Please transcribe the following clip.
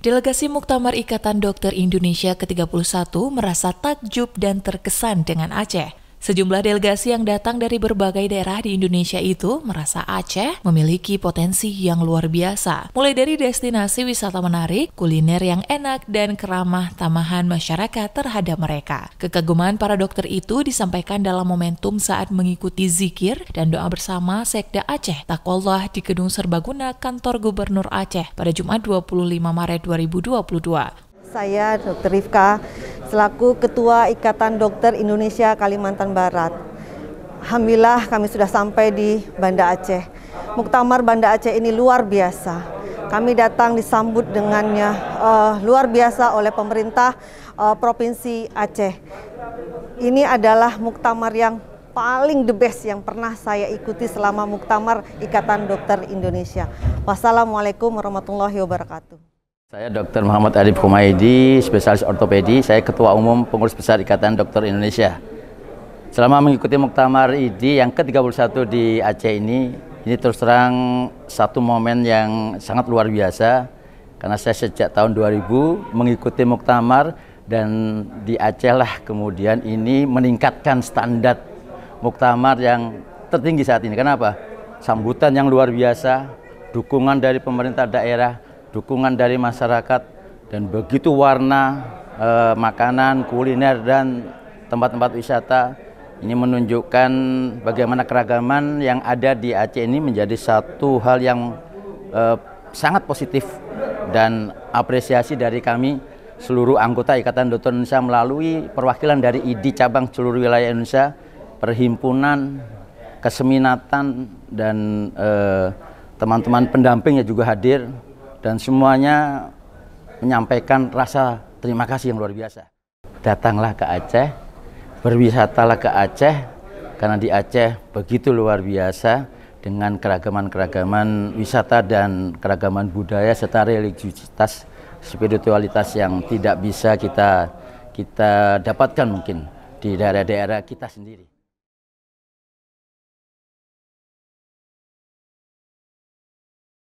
Delegasi Muktamar Ikatan Dokter Indonesia ke-31 merasa takjub dan terkesan dengan Aceh. Sejumlah delegasi yang datang dari berbagai daerah di Indonesia itu merasa Aceh memiliki potensi yang luar biasa, mulai dari destinasi wisata menarik, kuliner yang enak, dan keramah tamahan masyarakat terhadap mereka. Kekaguman para dokter itu disampaikan dalam momentum saat mengikuti zikir dan doa bersama Sekda Aceh Takwallah di Gedung Serbaguna Kantor Gubernur Aceh pada Jumat 25 Maret 2022. Saya Dr. Rifka selaku Ketua Ikatan Dokter Indonesia Kalimantan Barat. Alhamdulillah kami sudah sampai di Banda Aceh. Muktamar Banda Aceh ini luar biasa. Kami datang disambut dengannya uh, luar biasa oleh pemerintah uh, Provinsi Aceh. Ini adalah muktamar yang paling the best yang pernah saya ikuti selama muktamar Ikatan Dokter Indonesia. Wassalamualaikum warahmatullahi wabarakatuh. Saya Dr. Muhammad Arif Humaydi, spesialis ortopedi. Saya Ketua Umum Pengurus Besar Ikatan Dokter Indonesia. Selama mengikuti Muktamar ID yang ke-31 di Aceh ini, ini terus terang satu momen yang sangat luar biasa. Karena saya sejak tahun 2000 mengikuti Muktamar dan di Aceh lah kemudian ini meningkatkan standar Muktamar yang tertinggi saat ini. Kenapa? Sambutan yang luar biasa, dukungan dari pemerintah daerah, dukungan dari masyarakat dan begitu warna e, makanan, kuliner dan tempat-tempat wisata ini menunjukkan bagaimana keragaman yang ada di Aceh ini menjadi satu hal yang e, sangat positif dan apresiasi dari kami seluruh anggota Ikatan Dokter Indonesia melalui perwakilan dari ID cabang seluruh wilayah Indonesia, perhimpunan, keseminatan dan eh, teman-teman eh, teman -teman pendampingnya juga hadir dan semuanya menyampaikan rasa terima kasih yang luar biasa. Datanglah ke Aceh, berwisatalah ke Aceh, karena di Aceh begitu luar biasa dengan keragaman-keragaman wisata dan keragaman budaya serta religiusitas spiritualitas yang tidak bisa kita kita dapatkan mungkin di daerah-daerah kita sendiri.